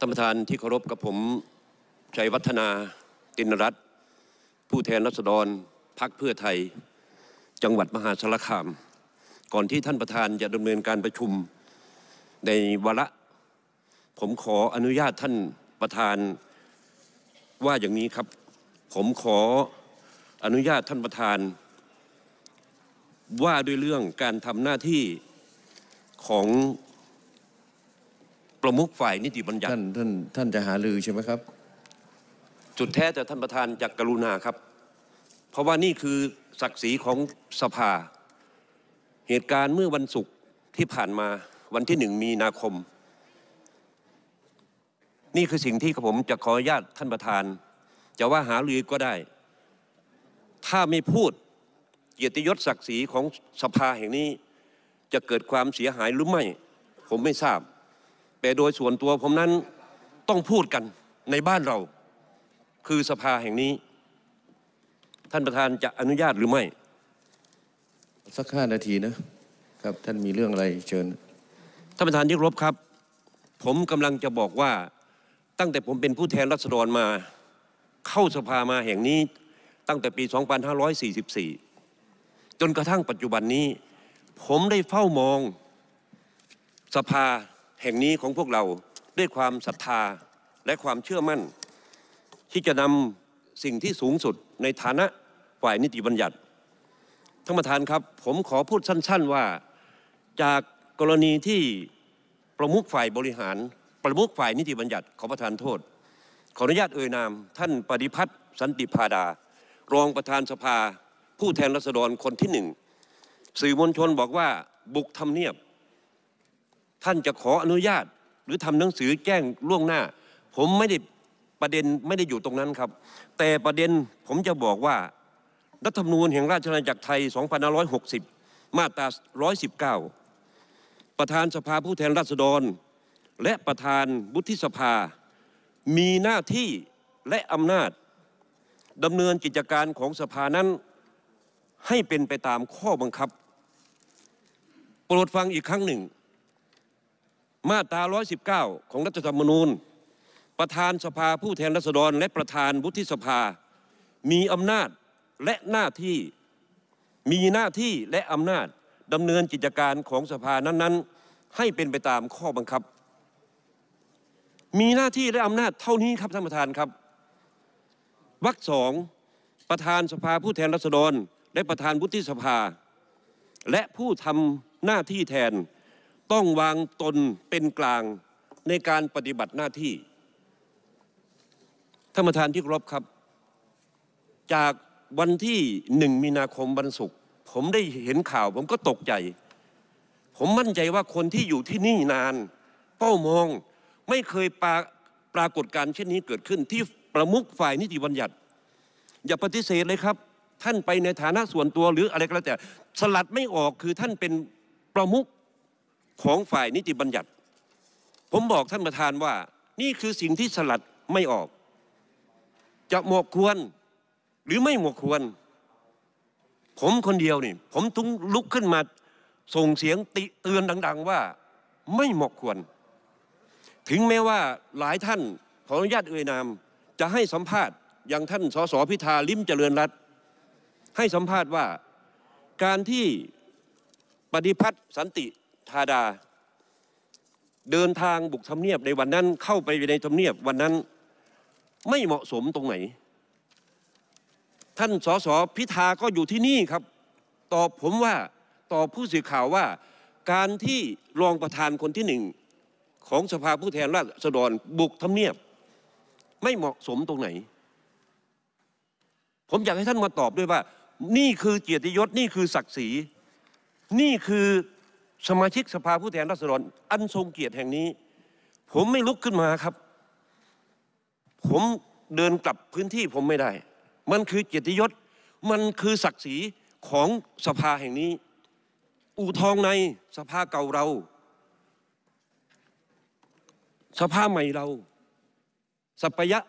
ท่านประธานที่เคารพกับผมชัยวัฒนาตินรัตผู้แทนรัษฎรพักเพื่อไทย จังหวัดมหาสารคามก่อนที่ท่านประธานจะดำเนินการประชุมในวาระผมขออนุญาตท่านประธาน ว่าอย่างนี้ครับ ผมขออนุญาตท่านประธาน ว่าด้วยเรื่องการทำหน้าที่ของประมุขฝ่ายนิติบัญญัติท่าน ท่าน ท่านจะหาลือใช่ไหมครับจุดแท้แต่ท่านประธานจากกรุณาครับ เพราะว่านี่คือศักดิ์ศรีของสภา เหตุการณ์เมื่อวันศุกร์ที่ผ่านมาวันที่หนึ่งมีนาคม นี่คือสิ่งที่ผมจะขออนุญาตท่านประธานจะว่าหาลือก็ได้ ถ้าไม่พูดเกียรติยศศักดิ์ศรีของสภาแห่งนี้จะเกิดความเสียหายหรือไม่ ผมไม่ทราบแต่โดยส่วนตัวผมนั้นต้องพูดกันในบ้านเรา คือสภาแห่งนี้ ท่านประธานจะอนุญาตหรือไม่ สักห้านาทีนะ ครับท่านมีเรื่องอะไรเชิญ ท่านประธานที่รบครับ ผมกำลังจะบอกว่าตั้งแต่ผมเป็นผู้แทนรัษฎรมา เข้าสภามาแห่งนี้ตั้งแต่ปี 2544 จนกระทั่งปัจจุบันนี้ ผมได้เฝ้ามองสภาแห่งนี้ของพวกเราด้วยความศรัทธาและความเชื่อมั่น ที่จะนำสิ่งที่สูงสุดในฐานะฝ่ายนิติบัญญัติท่านประธานครับ ผมขอพูดสั้น ๆว่าจากกรณีที่ประมุขฝ่ายบริหาร ประมุขฝ่ายนิติบัญญัติขอประทานโทษ ขออนุญาตเอ่ยนาม ท่านปฏิพัฒน์สันติพาดา รองประธานสภา ผู้แทนราษฎรคนที่หนึ่งสื่อมวลชนบอกว่าบุกทำเนียบท่านจะขออนุญาตหรือทำหนังสือแจ้งล่วงหน้า ผมไม่ได้ประเด็นไม่ได้อยู่ตรงนั้นครับ แต่ประเด็นผมจะบอกว่า รัฐธรรมนูญแห่งราชอาณาจักรไทย 2560 มาตรา119 ประธานสภาผู้แทนราษฎร และประธานบุธิสภา มีหน้าที่และอำนาจดำเนินกิจการของสภานั้นให้เป็นไปตามข้อบังคับ โปรดฟังอีกครั้งหนึ่งมาตรา 119 ของรัฐธรรมนูญ ประธานสภาผู้แทนราษฎร และประธานวุฒิสภา มีอำนาจและหน้าที่ มีหน้าที่และอำนาจดำเนินกิจการของสภานั้นๆ ให้เป็นไปตามข้อบังคับ มีหน้าที่และอำนาจเท่านี้ครับท่านประธานครับวรรคสอง ประธานสภาผู้แทนราษฎร และประธานวุฒิสภา และผู้ทำหน้าที่แทนต้องวางตนเป็นกลางในการปฏิบัติหน้าที่ ท่านประธานที่เคารพครับ จากวันที่หนึ่งมีนาคมวันศุกร์ผมได้เห็นข่าว ผมก็ตกใจ ผมมั่นใจว่าคนที่อยู่ที่นี่นาน เป้ามอง ไม่เคยปาปรากฏการเช่นนี้เกิดขึ้นที่ประมุขฝ่ายนิติบัญญัติ อย่าปฏิเสธเลยครับ ท่านไปในฐานะส่วนตัวหรืออะไรก็แล้วแต่สลัดไม่ออกคือท่านเป็นประมุขของฝ่ายนิติบัญญัติ ผมบอกท่านประธานว่า นี่คือสิ่งที่สลัดไม่ออก จะหมกควรหรือไม่หมกควร ผมคนเดียวนี่ ผมต้องลุกขึ้นมา ส่งเสียงติเตือนดังๆว่า ไม่หมกควร ถึงแม้ว่าหลายท่านขออนุญาตเอ่ยนาม จะให้สัมภาษณ์ อย่างท่านสสพิธาลิมเจริญรัตให้สัมภาษณ์ว่า การที่ปฏิพัฒน์สันติธาดาเดินทางบุกทำเนียบในวันนั้น เข้าไปในทำเนียบวันนั้นไม่เหมาะสมตรงไหนท่านสสพิธาก็อยู่ที่นี่ครับ ตอบผมว่าตอบผู้สื่อข่าวว่าการที่รองประธานคนที่หนึ่งของสภาผู้แทนราษฎรบุกทำเนียบไม่เหมาะสมตรงไหน ผมอยากให้ท่านมาตอบด้วยว่า นี่คือเกียรติยศนี่คือศักดิ์ศรีนี่คือสมาชิกสภาผู้แทนราษฎรอันทรงเกียรติแห่งนี้ ผมไม่ลุกขึ้นมาครับ ผมเดินกลับพื้นที่ผมไม่ได้ มันคือเกียรติยศ มันคือศักดิ์ศรีของสภาแห่งนี้ อู่ทองในสภาเก่าเรา สภาใหม่เรา สัพยะ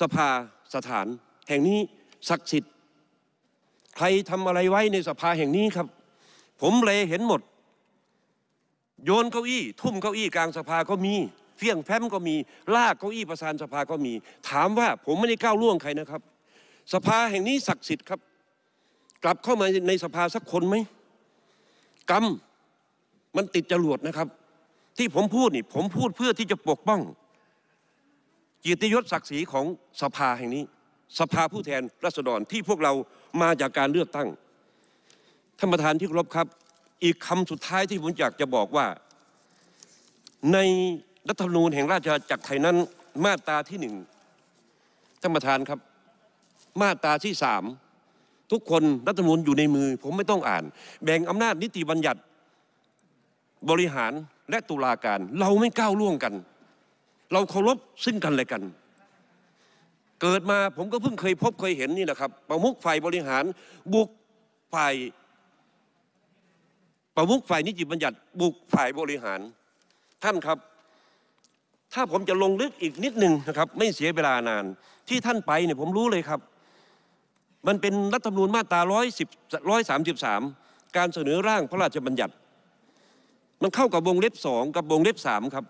สภาสถาน แห่งนี้ศักดิ์สิทธิ์ ใครทำอะไรไว้ในสภาแห่งนี้ครับ ผมเลยเห็นหมดโยนเก้าอี้ทุ่มเก้าอี้กลางสภาก็มี เฟี้ยงแฟ้มก็มีลากเก้าอี้ประธานสภาก็มี ถามว่าผมไม่ได้ก้าวล่วงใครนะครับ สภาแห่งนี้ ศักดิ์สิทธิ์ครับ กลับเข้ามาในสภาสักคนไหมกรรมมันติดจรวดนะครับ ที่ผมพูดนี่ ผมพูดเพื่อที่จะปกป้องกิติยศศักดิ์ศรีของสภาแห่งนี้ สภาผู้แทนราษฎรที่พวกเรามาจากการเลือกตั้งท่านประธานที่เคารพครับอีกคำสุดท้ายที่ผมอยากจะบอกว่าในรัฐธรรมนูญแห่งราชอาณาจักรไทยนั้น มาตราที่หนึ่งท่านประธานครับ มาตราที่สามทุกคนรัฐธรรมนูญอยู่ในมือผมไม่ต้องอ่าน แบ่งอำนาจนิติบัญญัติบริหารและตุลาการ เราไม่ก้าวล่วงกัน เราเคารพซึ่งกันและกัน เกิดมาผมก็เพิ่งเคยพบเคยเห็นนี่แหละครับประมุขฝ่ายบริหารบุกฝ่ายประมุขฝ่ายนิติบัญญัติบุกฝ่ายบริหารท่านครับ ถ้าผมจะลงลึกอีกนิดหนึ่งนะครับไม่เสียเวลานาน ที่ท่านไปเนี่ยผมรู้เลยครับ มันเป็นรัฐธรรมนูญมาตรา110 133 การเสนอร่างพระราชบัญญัติ มันเข้ากับวงเล็บสองกับวงเล็บสามครับ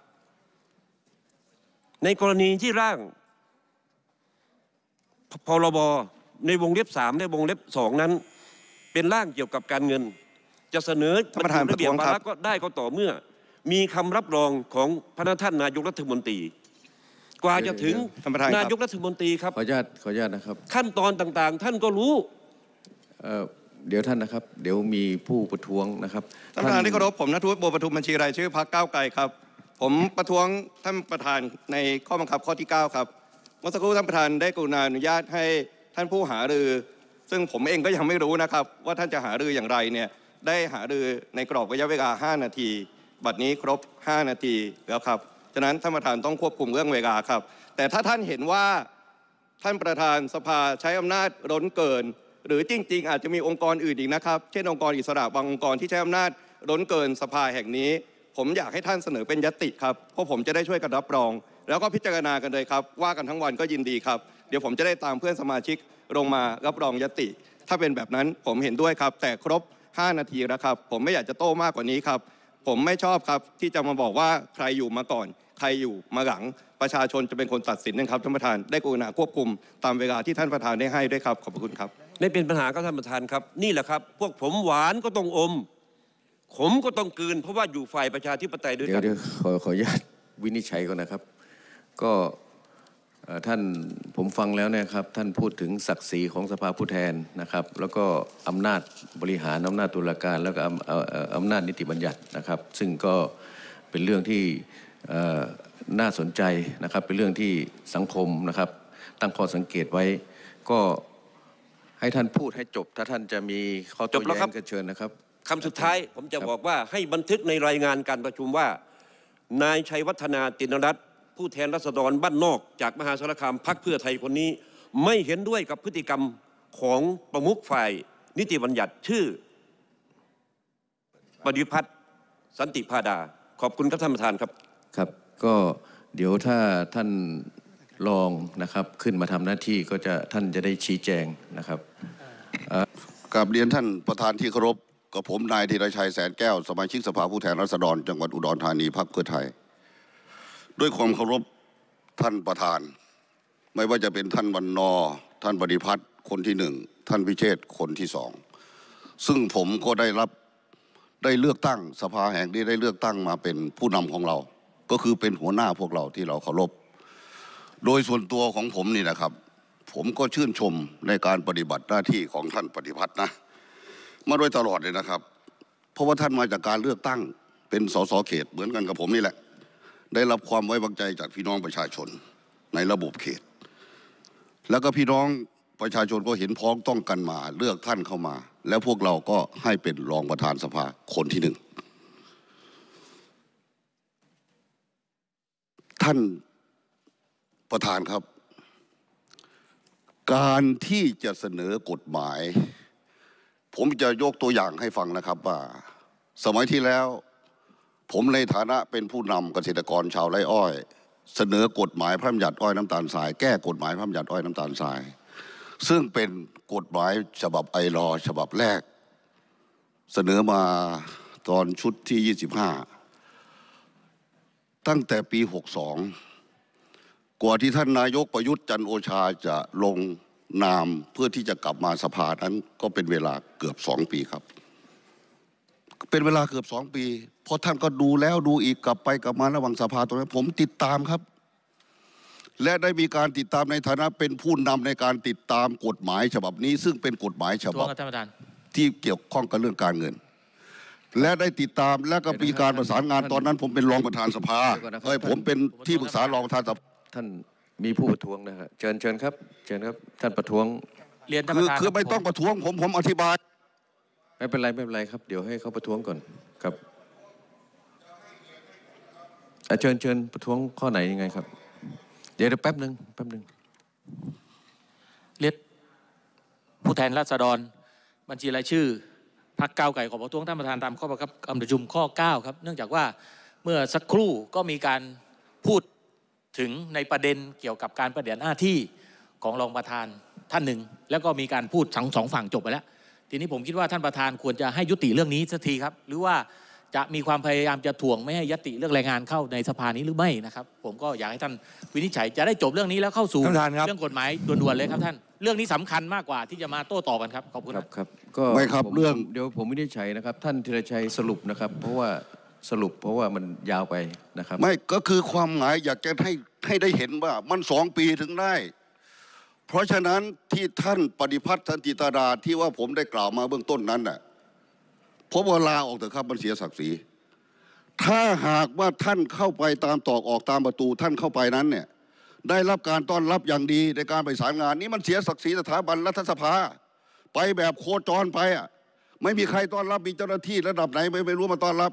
ในกรณีที่ร่างพรบในวงเล็บสามและวงเล็บสองนั้น เป็นร่างเกี่ยวกับการเงินจะเสนอประธานระเบียบวาระก็ได้ก็ต่อเมื่อ มีคำรับรองของพนักท่านนายกรัฐมนตรี กว่าจะถึงนายกรัฐมนตรีครับขออนุญาตขออนุญาตนะครับ ขั้นตอนต่างๆ ท่านก็รู้เดี๋ยวท่านนะครับ เดี๋ยวมีผู้ประท้วงนะครับท่านประธานที่เคารพผมนัทวุฒิบัวประทุมบัญชีรายชื่อพรรคก้าวไกลครับ ผมประท้วงท่านประธานในข้อบังคับข้อที่ 9 ครับเมื่อสักครู่ท่านประธานได้กรุณาอนุญาตให้ท่านผู้หารือ ซึ่งผมเองก็ยังไม่รู้นะครับ ว่าท่านจะหารืออย่างไรเนี่ยได้หารือในกรอบระยะเวลา 5 นาที บัดนี้ครบ 5 นาทีแล้วครับ ฉะนั้นท่านประธานต้องควบคุมเรื่องเวลาครับ แต่ถ้าท่านเห็นว่าท่านประธานสภาใช้อำนาจล้นเกิน หรือจริงๆ อาจจะมีองค์กรอื่นอีกนะครับ เช่น องค์กรอิสระบางองค์กรที่ใช้อำนาจล้นเกิน สภาแห่งนี้ ผมอยากให้ท่านเสนอเป็นยติครับ เพราะผมจะได้ช่วยกันรับรอง แล้วก็พิจารณากันเลยครับ ว่ากันทั้งวันก็ยินดีครับ เดี๋ยวผมจะได้ตามเพื่อนสมาชิกลงมารับรองยติ ถ้าเป็นแบบนั้นผมเห็นด้วยครับ แต่ครบ5 นาทีแล้วครับ ผมไม่อยากจะโต้มากกว่านี้ครับ ผมไม่ชอบครับที่จะมาบอกว่าใครอยู่มาก่อน ใครอยู่มาหลังประชาชนจะเป็นคนตัดสินนะครับท่านประธานได้กรุณาควบคุมตามเวลาที่ท่านประธานได้ให้ด้วยครับขอบคุณครับไม่เป็นปัญหาครับท่านประธานครับนี่แหละครับ พวกผมหวานก็ต้องอมขมก็ต้องกืน เพราะว่าอยู่ฝ่ายประชาธิปไตยด้วยกันเดี๋ยวขอขออนุญาตวินิจฉัยก่อนนะครับก็ท่าน ผมฟังแล้วนะครับ ท่านพูดถึงศักดิ์ศรีของสภาผู้แทนนะครับแล้วก็อำนาจบริหารอำนาจตุลาการ แล้วก็อำนาจนิติบัญญัตินะครับซึ่งก็เป็นเรื่องที่น่าสนใจนะครับเป็นเรื่องที่สังคมนะครับตั้งข้อสังเกตไว้ ก็ให้ท่านพูดให้จบถ้าท่านจะมีข้อโต้แล้วครกบเชิญนะครับคำสุดท้ายผมจะบอกว่าให้บันทึกในรายงานการประชุมว่า นายชัยวัฒนาตินรัตน์ผู้แทนรัษฎรบ้านนอกจากมหาสารคามพักเพื่อไทยคนนี้ไม่เห็นด้วยกับพฤติกรรมของประมุขฝ่าย นิติบัญญัติชื่อปฏิพัฒน์สันติพาดา ขอบคุณครับท่านประธานครับครับ ก็เดี๋ยวถ้าท่านลองนะครับขึ้นมาทำหน้าที่ก็จะท่านจะได้ชี้แจงนะครับกราบเรียนท่านประธานที่เคารพกับผมนายธีรชัยแสนแก้วสมาชิกสภาผู้แทนราษฎรจังหวัดอุดรธานีพักเพื่อไทยด้วยความเคารพท่านประธาน ไม่ว่าจะเป็นท่านวันนอท่านปฏิพัฒน์คนที่หนึ่งท่านพิเชษคนที่สองซึ่งผมก็ได้รับได้เลือกตั้งสภาแห่งนี้ได้เลือกตั้งมาเป็นผู้นำของเรา ก็คือเป็นหัวหน้าพวกเราที่เราเคารพโดยส่วนตัวของผมนี่นะครับ ผมก็ชื่นชมในการปฏิบัติหน้าที่ของท่านปฏิพัฒน์นะมาโดยตลอดเลยนะครับเพราะว่าท่านมาจากการเลือกตั้งเป็นสสเขตเหมือนกันกับผมนี่แหละได้รับความไว้วางใจจากพี่น้องประชาชนในระบบเขต แล้วก็พี่น้องประชาชนก็เห็นพ้องต้องกันมาเลือกท่านเข้ามา แล้วพวกเราก็ให้เป็นรองประธานสภาคนที่หนึ่ง ท่านประธานครับ การที่จะเสนอกฎหมาย ผมจะยกตัวอย่างให้ฟังนะครับว่า สมัยที่แล้วผมในฐานะเป็นผู้นำเกษตรกรชาวไร่อ้อย เสนอกฎหมายพระบัญญัติอ้อยน้ำตาลทรายแก้กฎหมายพระบัญญัติอ้อยน้ำตาลทราย ซึ่งเป็นกฎหมายฉบับไอรอฉบับแรก เสนอมาตอนชุดที่ 25 ตั้งแต่ปี 62 กว่าที่ท่านนายกประยุทธ์จันโอชาจะลงนามเพื่อที่จะกลับมาสภานั้นก็เป็นเวลาเกือบสองปีครับเป็นเวลาเกือบสองปีเพราะท่านก็ดูแล้วดูอีกกลับไปกลับมาระหว่างสภาตรงนี้ผมติดตามครับ และได้มีการติดตามในฐานะเป็นผู้นำในการติดตามกฎหมายฉบับนี้ ซึ่งเป็นกฎหมายฉบับที่เกี่ยวข้องกับเรื่องการเงิน และได้ติดตามและก็มีการประสานงานตอนนั้น ผมเป็นรองประธานสภาเฮ้ยผมเป็นที่ปรึกษารองประธานสภาท่านมีผู้ประท้วงนะครับเชิญเชิญครับเชิญครับท่านประท้วงเรียนท่านประธานคือไม่ต้องประท้วง ผมผมอธิบายไม่เป็นไรไม่เป็นไรครับ เดี๋ยวให้เขาประท้วงก่อนครับเชิญเชิญประท้วงข้อไหนยังไงครับ เดี๋ยวแป๊บหนึ่งแป๊บหนึ่งเลียผู้แทนราษฎรบัญชีรายชื่อพักเก้าไก่ขอประท้วงท่านประธานตามข้อบังคับอานประุมข้อ 9 ครับเนื่องจากว่าเมื่อสักครู่ก็มีการพูดถึงในประเด็นเกี่ยวกับการปฏิบัตนหน้าที่ของรองประธานท่านหนึ่ง แล้วก็มีการพูดทั้งสองฝั่งจบไปแล้วทีนี้ผมคิดว่าท่านประธานควรจะให้ยุติเรื่องนี้สักทีครับ หรือว่าจะมีความพยายามจะถ่วงไม่ให้ยติเรื่องแรงงานเข้าในสภานี้หรือไม่นะครับ ผมก็อยากให้ท่านวินิจฉัยจะได้จบเรื่องนี้แล้วเข้าสู่ เรื่องกฎหมายด่วนๆเลยครับท่านเรื่องนี้สำคัญมากกว่าที่จะมาโต้ตอบกันครับขอบคุณครับครับ ก็ไม่ครับเรื่องเดี๋ยว ผมวินิจฉัยนะครับ ท่านธีรชัยสรุปนะครับ เพราะว่าสรุปเพราะว่ามันยาวไปนะครับไม่ก็คือความหมายอยากจะให้ให้ได้เห็นว่ามันสองปีถึงได้เพราะฉะนั้นที่ท่านปฏิพัฒน์สันติตาดาที่ว่าผมได้กล่าวมาเบื้องต้นนั้นน่ะพบว่าลาออกเถอะครับมันเสียศักดิ์ศรี ถ้าหากว่าท่านเข้าไปตามตอกออกตามประตูท่านเข้าไปนั้นเนี่ยได้รับการต้อนรับอย่างดีในการไปสารงาน นี้มันเสียศักดิ์ศรีสถาบันรัฐสภาไปแบบโคจรไปอ่ะไม่มีใครต้อนรับมีเจ้าหน้าที่ระดับไหนไม่ไม่รู้มาต้อนรับ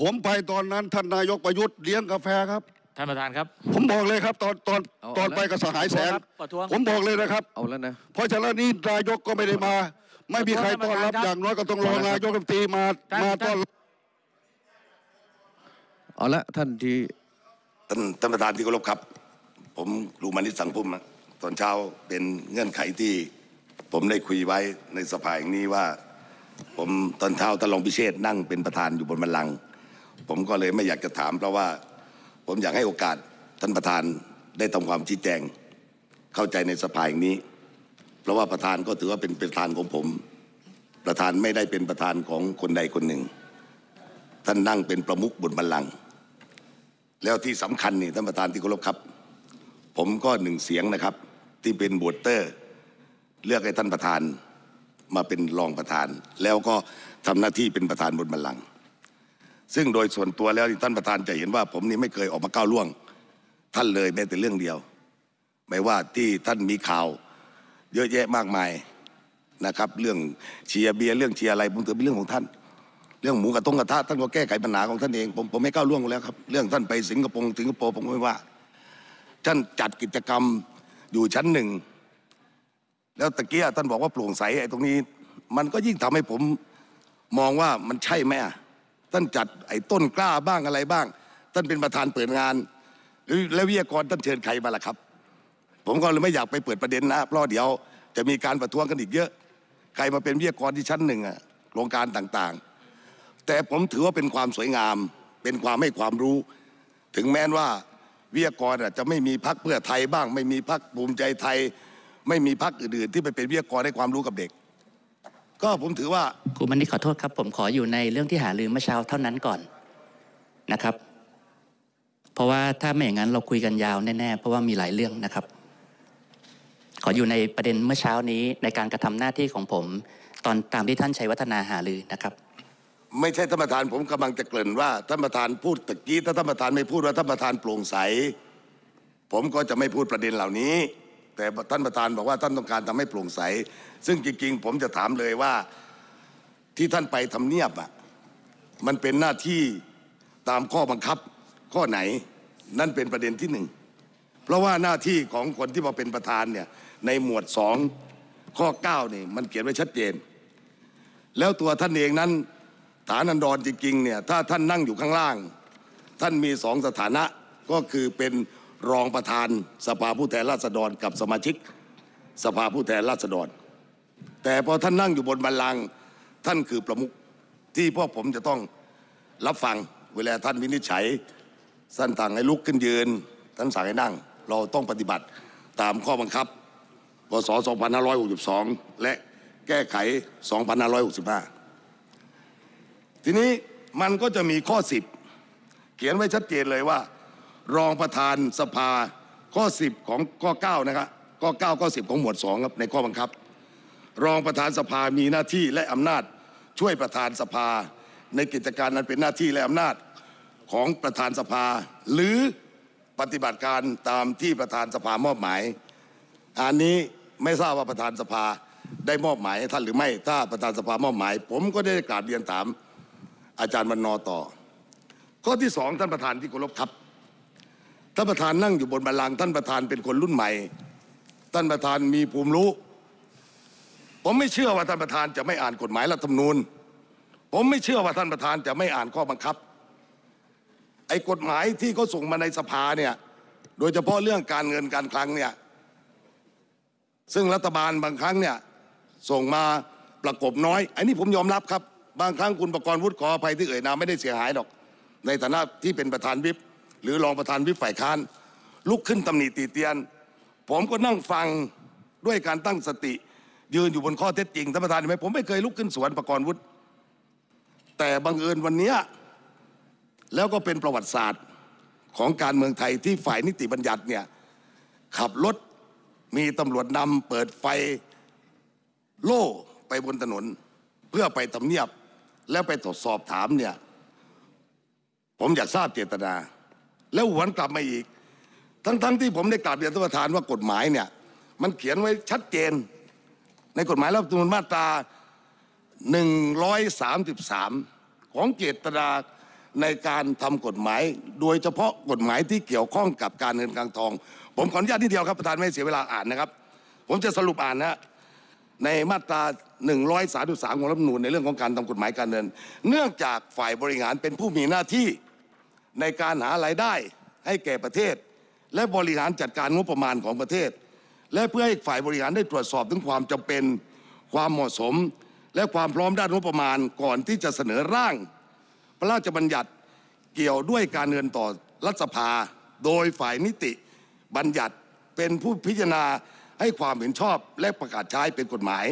ผมไปตอนนั้นท่านนายกประยุทธ์เลี้ยงกาแฟครับท่านประธานครับผมบอกเลยครับ ตอนตอนตอนไปกับสหายแสนงผมบอกเลยนะครับเอาแล้วนะ เพราะฉะนั้นนี่นายกก็ไม่ได้มา ไม่มีใครต้อนรับอย่างน้อยก็ต้องรองนายกรัฐมนตรีมามาต้อนรับเอาละท่านที่ท่านท่านประธานที่เคารพครับ ผมรูมานิสสังพุ่มนะตอนเช้าเป็นเงื่อนไขที่ ผมได้คุยไว้ในสภาแห่งนี้ว่า ผมตอนเช้าท่านรองพิเชษนั่งเป็นประธานอยู่บนบัลลังก์ผมก็เลยไม่อยากจะถามเพราะว่าผมอยากให้โอกาสท่านประธานได้ทำความชี้แจง เข้าใจในสภาอย่างนี้ เพราะว่าประธานก็ถือว่าเป็นประธานของผม ประธานไม่ได้เป็นประธานของคนใดคนหนึ่ง ท่านนั่งเป็นประมุขบนบัลลังก์แล้วที่สำคัญนี่ท่านประธานที่เคารพครับ ผมก็หนึ่งเสียงนะครับที่เป็นบวตเตอร์ เลือกให้ท่านประธานมาเป็นรองประธาน แล้วก็ทำหน้าที่เป็นประธานบนบัลลังก์ซึ่งโดยส่วนตัวแล้วท่านประธานจะเห็นว่าผมนี่ไม่เคยออกมาก้าวล่วงท่านเลยแม้แต่เรื่องเดียวไม่ว่าที่ท่านมีข่าว เยอะแยะมากมายนะครับ เรื่องเชียร์เบียร์เรื่องเชียร์อะไรผมถือเป็นเรื่องของท่าน เรื่องหมูกระต้งกระทะท่านก็แก้ไขปัญหาของท่านเอง ผมผมไม่ก้าวล่วงแล้วครับเรื่องท่านไปสิงคโปร์สิงคโปร์ผมไม่ว่า ท่านจัดกิจกรรมอยู่ชั้นหนึ่งแล้วตะเกียท่านบอกว่าโปร่งใสไอ้ตรงนี้มันก็ยิ่งทำให้ผมมองว่ามันใช่ไหมอ่ะท่านจัดไอ้ต้นกล้าบ้างอะไรบ้าง ท่านเป็นประธานเปิดงานแล้ววิทยากรท่านเชิญใครมาล่ะครับ ผมก็เลยไม่อยากไปเปิดประเด็นนะเพราะเดี๋ยวจะมีการประท้วงกันอีกเยอะ ใครมาเป็นวิทยากรที่ชั้นหนึ่งอะโครงการต่างๆ แต่ผมถือว่าเป็นความสวยงาม เป็นความให้ความรู้ ถึงแม้ว่าวิทยากรจะไม่มีพักเพื่อไทยบ้าง ไม่มีพักภูมิใจไทย ไม่มีพักอื่นๆที่ไปเป็นวิทยากรให้ความรู้กับเด็กก็ผมถือว่าคุณมณินี่ขอโทษครับ ผมขออยู่ในเรื่องที่หาลืมเมื่อเช้าเท่านั้นก่อนนะครับ เพราะว่าถ้าไม่อย่างนั้นเราคุยกันยาวแน่ๆเพราะว่ามีหลายเรื่องนะครับ ขออยู่ในประเด็นเมื่อเช้านี้ในการกระทำหน้าที่ของผม ตอนตามที่ท่านชัยวัฒนาหาลือนะครับ ไม่ใช่ท่านประธานผมกำลังจะเกริ่นว่าท่านประธานพูดตะกี้ถ้าท่านประธานไม่พูดว่าท่านประธานโปร่งใสผมก็จะไม่พูดประเด็นเหล่านี้แต่ท่านประธานบอกว่าท่านต้องการทำให้โปร่งใส ซึ่งจริง ๆ ผมจะถามเลยว่าที่ท่านไปทำเนียบอ่ะมันเป็นหน้าที่ตามข้อบังคับข้อไหน นั่นเป็นประเด็นที่หนึ่งเพราะว่าหน้าที่ของคนที่มาเป็นประธานเนี่ยในหมวดสองข้อ9นี่มันเขียนไว้ชัดเจน แล้วตัวท่านเองนั้นฐานันดรจริงๆเนี่ยถ้าท่านนั่งอยู่ข้างล่าง ท่านมีสองสถานะก็คือเป็นรองประธานสภาผู้แทนราษฎรกับสมาชิกสภาผู้แทนราษฎร แต่พอท่านนั่งอยู่บนบัลลังก์ท่านคือประมุขที่พ่อผมจะต้องรับฟังเวลาท่านวินิจฉัยั่นสั่งให้ลุกขึ้นยืนท่านสั่งให้นั่งเราต้องปฏิบัติตามข้อบังคับพศ2562 และแก้ไข 2565 ทีนี้มันก็จะมีข้อ 10 เขียนไว้ชัดเจนเลยว่ารองประธานสภาข้อ10ของข้อ9นะครับข้อ9ข้อ10ของหมวด2ครับในข้อบังคับ รองประธานสภามีหน้าที่และอำนาจช่วยประธานสภาในกิจการนั้นเป็นหน้าที่และอำนาจของประธานสภา หรือปฏิบัติการตามที่ประธานสภามอบหมาย อันนี้ไม่ทราบว่าประธานสภาได้มอบหมายให้ท่านหรือไม่ถ้าประธานสภามอบหมายผมก็ได้กราบเรียนถามอาจารย์วันนอต่อข้อที่สองท่านประธานที่เคารพครับท่านประธานนั่งอยู่บนบัลลังก์ท่านประธานเป็นคนรุ่นใหม่ท่านประธานมีภูมิรู้ ผมไม่เชื่อว่าท่านประธาน จะไม่อ่านกฎหมายรัฐธรรมนูญ ผมไม่เชื่อว่าท่านประธานจะไม่อ่านข้อบังคับ ไอ้กฎหมายที่เขาส่งมาในสภาเนี่ยโดยเฉพาะเรื่องการเงินการคลังเนี่ยซึ่งรัฐบาลบางครั้งเนี่ยส่งมาประกบน้อยไอ้นนี่ผมยอมรับครับ บางครั้งคุณประกรณ์วุฒิขออภัยที่เอ่ยนามไม่ได้เสียหายหรอก ในฐานะที่เป็นประธานวิปหรือรองประธานวิปฝ่ายค้านลุกขึ้นตำหนิตีเตียน ผมก็นั่งฟังด้วยการตั้งสติ ยืนอยู่บนข้อเท็จจริงท่านประธานเห็นไหมผมไม่เคยลุกขึ้นสวนประกรณ์วุฒิแต่บังเอิญวันนี้แล้วก็เป็นประวัติศาสตร์ของการเมืองไทยที่ฝ่ายนิติบัญญัติเนี่ยขับรถมีตำรวจนำเปิดไฟโล่ไปบนถนน เพื่อไปทำเนียบแล้วไปตรวจสอบถามเนี่ยผมอยากทราบเจตนาแล้วหวนกลับมาอีก ทั้งๆทที่ผมได้กลาบเรียนท่านประธานว่ากฎหมายเนี่ยมันเขียนไว้ชัดเจนในกฎหมายรัฐธรรมนูญมาตรา 133 ของเจตนาในการทำกฎหมาย โดยเฉพาะกฎหมายที่เกี่ยวข้องกับการเงินกลางทอง ผมขออนุญาตนิดเดียวครับประธานไม่เสียเวลาอ่านนะครับ ผมจะสรุปอ่านนะในมาตรา 133 ของรัฐธรรมนูญในเรื่องของการทำกฎหมายการเงินเนื่องจากฝ่ายบริหารเป็นผู้มีหน้าที่ในการหารายได้ให้แก่ประเทศ และบริหารจัดการงบประมาณของประเทศ และเพื่อให้ฝ่ายบริหารได้ตรวจสอบถึงความจำเป็นความเหมาะสม และความพร้อมด้านงบประมาณก่อนที่จะเสนอร่าง พระราชบัญญัติเกี่ยวด้วยการเงินต่อรัฐสภา โดยฝ่ายนิติ บัญญัติเป็นผู้พิจารณาให้ความเห็นชอบและประกาศใช้เป็นกฎหมาย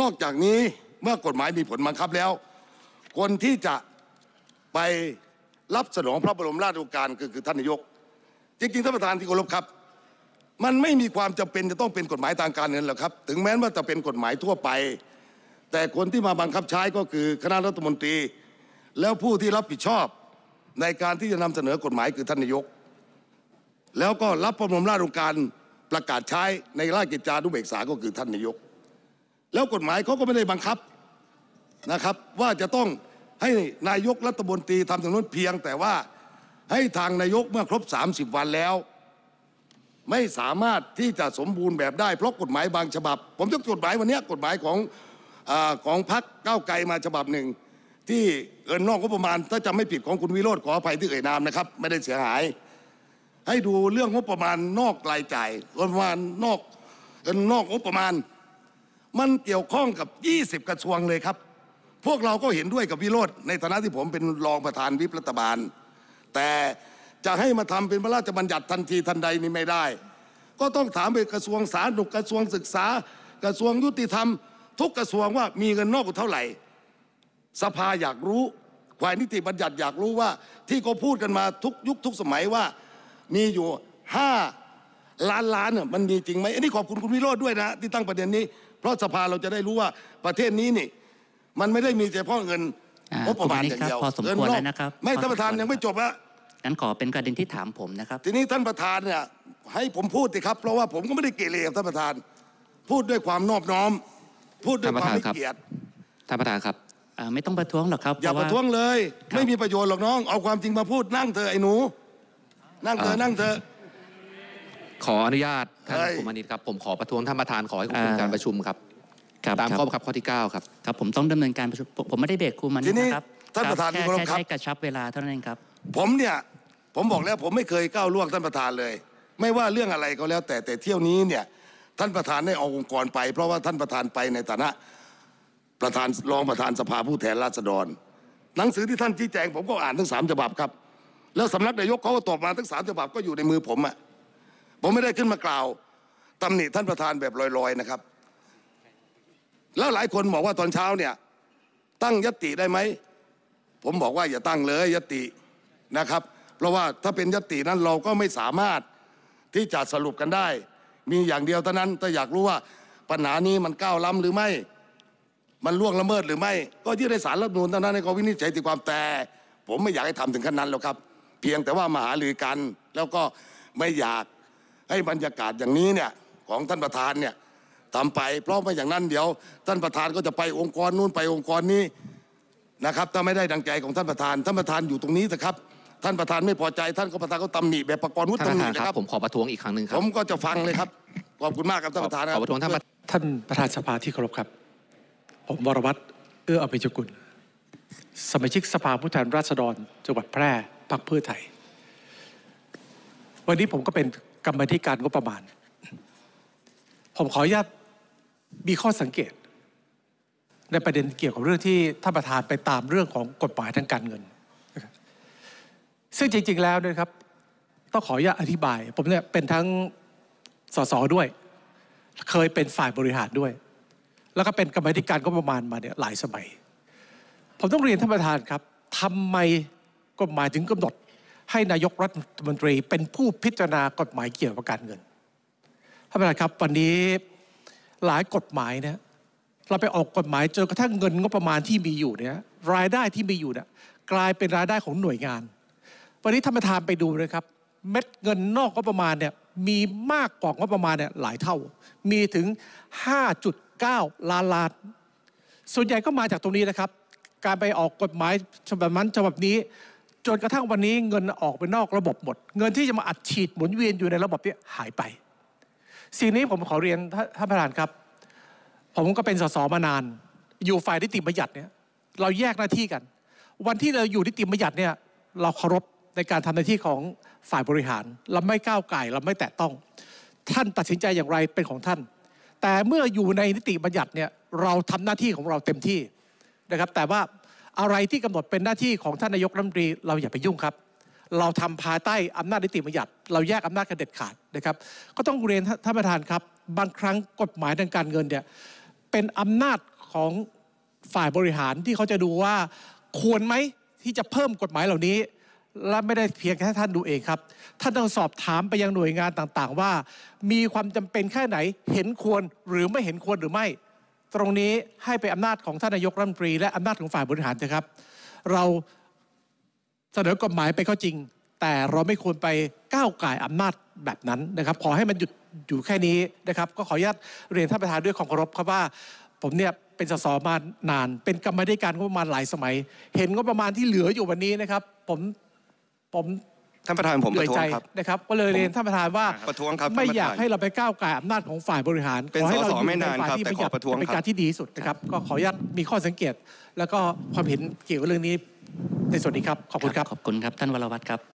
นอกจากนี้เมื่อกฎหมายมีผลบังคับแล้วคนที่จะไปรับสนองพระบรมราชโองการคือคือท่านนายก จริงๆท่านประธานที่เคารพครับ มันไม่มีความจำเป็นจะต้องเป็นกฎหมายทางการเงินหรอกครับถึงแม้ว่าจะเป็นกฎหมายทั่วไป แต่คนที่มาบังคับใช้ก็คือคณะรัฐมนตรี แล้วผู้ที่รับผิดชอบในการที่จะนำเสนอกฎหมายคือท่านนายก แล้วก็รับพระบรมราชโองการประกาศใช้ในราชกิจจานุเบกษาก็คือท่านนายก แล้วกฎหมายเขาก็ไม่ได้บังคับนะครับว่าจะต้องให้นายกรัฐมนตรีทำถนนเพียงแต่ว่าให้ทางนายกเมื่อครบ 30 วันแล้ว ไม่สามารถที่จะสมบูรณ์แบบได้เพราะกฎหมายบางฉบับ ผมยกกฎหมายวันนี้กฎหมายของอของพักคก้าวไกลมาฉบับหนึ่ง ที่เอินนอกก็ประมาณถ้าจำไม่ผิดของคุณวิโรธขออภัยที่เอ่ยนามนะครับ ไม่ได้เสียหาย ให้ดูเรื่องงบประมาณนอกรายจ่ายงบประมาณนอกเอินนอกงบประมาณ มันเกี่ยวข้องกับ20กระทรวงเลยครับพวกเราก็เห็นด้วยกับวิโรธในฐานะที่ผมเป็นรองประธานวิปรัฐบาล แต่จะให้มาทำเป็นพระราชบัญญัติทันทีทันใดนี้ไม่ได้ ก็ต้องถามไปกระทรวงสาธารณสุขกระทรวงศึกษา กระทรวงยุติธรรม ทุกกระทรวงว่ามีเงินนอกเท่าไหร่ สภาอยากรู้ฝ่ายนิติบัญญัติอยากรู้ว่า ที่เขาพูดกันมาทุกยุคทุกสมัยว่า มีอยู่ห้าล้านล้านน่ยมันมีจริงไหมอันนี้ขอบคุณคุณวิโรธด้วยนะ ที่ตั้งประเด็นนี้เพราะสภาเราจะได้รู้ว่าประเทศนี้นี่มันไม่ได้มีแต่เพพาะเงินองบประมาณอย่างเดียวพอสมควรแล้วนะครับ ไม่ท่านประธานยังไม่จบละงั้นขอเป็นประเด็นที่ถามผมนะครับ ทีนี้ท่านประธานเนี่ยให้ผมพูดสิครับ เพราะว่าผมก็ไม่ได้เกเรกับท่านประธาน พูดด้วยความนอบน้อม พูดด้วยความไม่เกียดท่านประธานครับ ไม่ต้องประท้วงหรอกครับ อย่าประท้วงเลย ไม่มีประโยชน์หรอกน้อง เอาความจริงมาพูด นั่งเธอไอ้หนู นั่งเธอนั่งเธอขออนุญาตท่านคุมานิตครับ ผมขอประท้วงท่านประธาน ขอให้ควบคุมการประชุมครับตามข้อบังคับข้อที่9ครับครับผมต้องดำเนินการประชุมผมไม่ได้เบรกคุณมันนะครับท่านประธานที่เคารพครับแค่กระชับเวลาเท่านั้นครับ ผมเนี่ยผมบอกแล้วผมไม่เคยก้าวล่วงท่านประธานเลย ไม่ว่าเรื่องอะไรก็แล้ว แต่แต่เที่ยวนี้เนี่ยท่านประธานได้เอาองค์กรไปเพราะว่าท่านประธานไปในฐานะประธานรองประธานสภาผู้แทนราษฎร หนังสือที่ท่านชี้แจง ผมก็อ่านทั้งสามฉบับครับแล้วสำนักนายกเขาก็ตอบมาทั้งสามฉบับก็อยู่ในมือผมอะผมไม่ได้ขึ้นมากล่าวตำหนิท่านประธานแบบลอยๆนะครับแล้วหลายคนบอกว่าตอนเช้าเนี่ยตั้งยติได้ไหมผมบอกว่าอย่าตั้งเลยยตินะครับ เพราะว่าถ้าเป็นยตินั้นเราก็ไม่สามารถที่จะสรุปกันได้ มีอย่างเดียวเท่านั้นถ้าอยากรู้ว่าปัญหานี้มันก้าวล้ำหรือไม่มันล่วงละเมิดหรือไม่ ก็ยื่นให้สารรับนูลเท่านั้นในกรวินิจฉัยตีความแต่ผมไม่อยากให้ทำถึงขั้นนั้นหรอกครับ เพียงแต่ว่ามาหารือกัน แล้วก็ไม่อยากให้บรรยากาศอย่างนี้เนี่ยของท่านประธานเนี่ยทำไปเพราะไม่อย่างนั้นเดี๋ยวท่านประธานก็จะไปองค์กรนู่นไปองค์กรนี้นะครับถ้าไม่ได้ดังใจของท่านประธาน ท่านประธานอยู่ตรงนี้นะครับ ท่านประธานไม่พอใจ ท่านก็ประธานก็ตำหนิแบบประกรณ์วุฒิท่านปตำระหนิธานะครับผมขอประท้วงอีกครั้งหนึ่งครับผมก็จะฟังเลยครับขอบคุณมากครับท่านประธานคขรัอประท้วงท่านประท่านประธานสภาที่เคารพครับ ผมวรวัตรเอื้ออภิจกุล สมาชิกสภาผู้แทนราษฎร จังหวัดแพร่พรรคเพื่อไทย วันนี้ผมก็เป็นกรรมธิการงบประมาณผมขออนุญาตมีข้อสังเกตในประเด็นเกี่ยวกับเรื่องที่ท่านประธานไปตามเรื่องของกฎหมายทางการเงิน ซึ่งจริงๆ แล้วนะครับ ต้องขออนุญาตอธิบาย ผมเนี่ยเป็นทั้งสสด้วย เคยเป็นฝ่ายบริหารด้วย แล้วก็เป็นกรรมธิการก็ประมาณมาเนี่ยหลายสมัย ผมต้องเรียนท่านประธานครับทำไมกฎหมายถึงกำหนด ให้นายกรัฐมนตรีเป็นผู้พิจารณากฎหมายเกี่ยวกับการเงินท่านประธานครับวันนี้หลายกฎหมายเนี่ยเราไปออกกฎหมายจนกระทั่งเงินงบประมาณที่มีอยู่เนี่ยรายได้ที่มีอยู่เนี่ยกลายเป็นรายได้ของหน่วยงาน วันนี้ท่านประธานไปดูเลยครับเม็ดเงินนอกงบประมาณเนี่ยมีมากกว่างบประมาณเนี่ยหลายเท่ามีถึง 5.9ล้านล้านส่วนใหญ่ก็มาจากตรงนี้นะครับ การไปออกกฎหมายฉบับนั้นฉบับนี้จนกระทั่งวันนี้เงินออกไปนอกระบบหมด เงินที่จะมาอัดฉีดหมุนเวียนอยู่ในระบบนี้หายไปสิ่งนี้ผมขอเรียนท่านประธานครับ ผมก็เป็นสสมานาน อยู่ฝ่ายนิติบัญญัติเนี่ยเราแยกหน้าที่กัน วันที่เราอยู่นิติบัญญัติเนี่ยเราเคารพในการทำหน้าที่ของฝ่ายบริหารเราไม่ก้าวไก่เราไม่แตะต้อง ท่านตัดสินใจอย่างไรเป็นของท่าน แต่เมื่ออยู่ในนิติบัญญัติเนี่ยเราทำหน้าที่ของเราเต็มที่นะครับ แต่ว่าอะไรที่กำหนดเป็นหน้าที่ของท่านนายกรัฐมนตรี เราอย่าไปยุ่งครับเราทำภายใต้อำนาจนิติบัญญัติเราแยกอำนาจกันเด็ดขาดนะครับ ก็ต้องเรียนท่านประธานครับบางครั้งกฎหมายทางการเงินเนี่ย เป็นอำนาจของฝ่ายบริหารที่เขาจะดูว่าควรไหมที่จะเพิ่มกฎหมายเหล่านี้ และไม่ได้เพียงแค่ท่านดูเองครับท่านต้องสอบถามไปยังหน่วยงานต่างๆ ว่ามีความจำเป็นแค่ไหนเห็นควรหรือไม่เห็นควรหรือไม่ ตรงนี้ให้เป็นอำนาจของท่านนายกรัฐมนตรีและอำนาจของฝ่ายบริหารนะครับ เราเสนอกฎหมายไปก็จริง แต่เราไม่ควรไปก้าวไก่อำนาจแบบนั้นนะครับขอให้มันหยุดอยู่แค่นี้นะครับ ก็ขออนุญาตเรียนท่านประธานด้วยความเคารพครับว่า ผมเนี่ยเป็นสสมานาน เป็นกรรมธิการงบประมาณหลายสมัย เห็นงบประมาณที่เหลืออยู่วันนี้นะครับ ผมผมท่านประธานผมประท้วงครับนะครับ ก็เลยเรียนท่านประธานว่าประท้วงครับ ไม่อยากให้เราไปก้าวไก่อำนาจของฝ่ายบริหารเป็นสสไม่นานครับแต่ขอประท้วงครับเป็นการที่ดีสุดนะครับ ก็ขออนุญาตมีข้อสังเกต แล้วก็ความเห็นเกี่ยวกับเรื่องนี้ในส่วนนี้ครับ ขอบคุณครับ ขอบคุณครับ ท่านวรวัตรครับ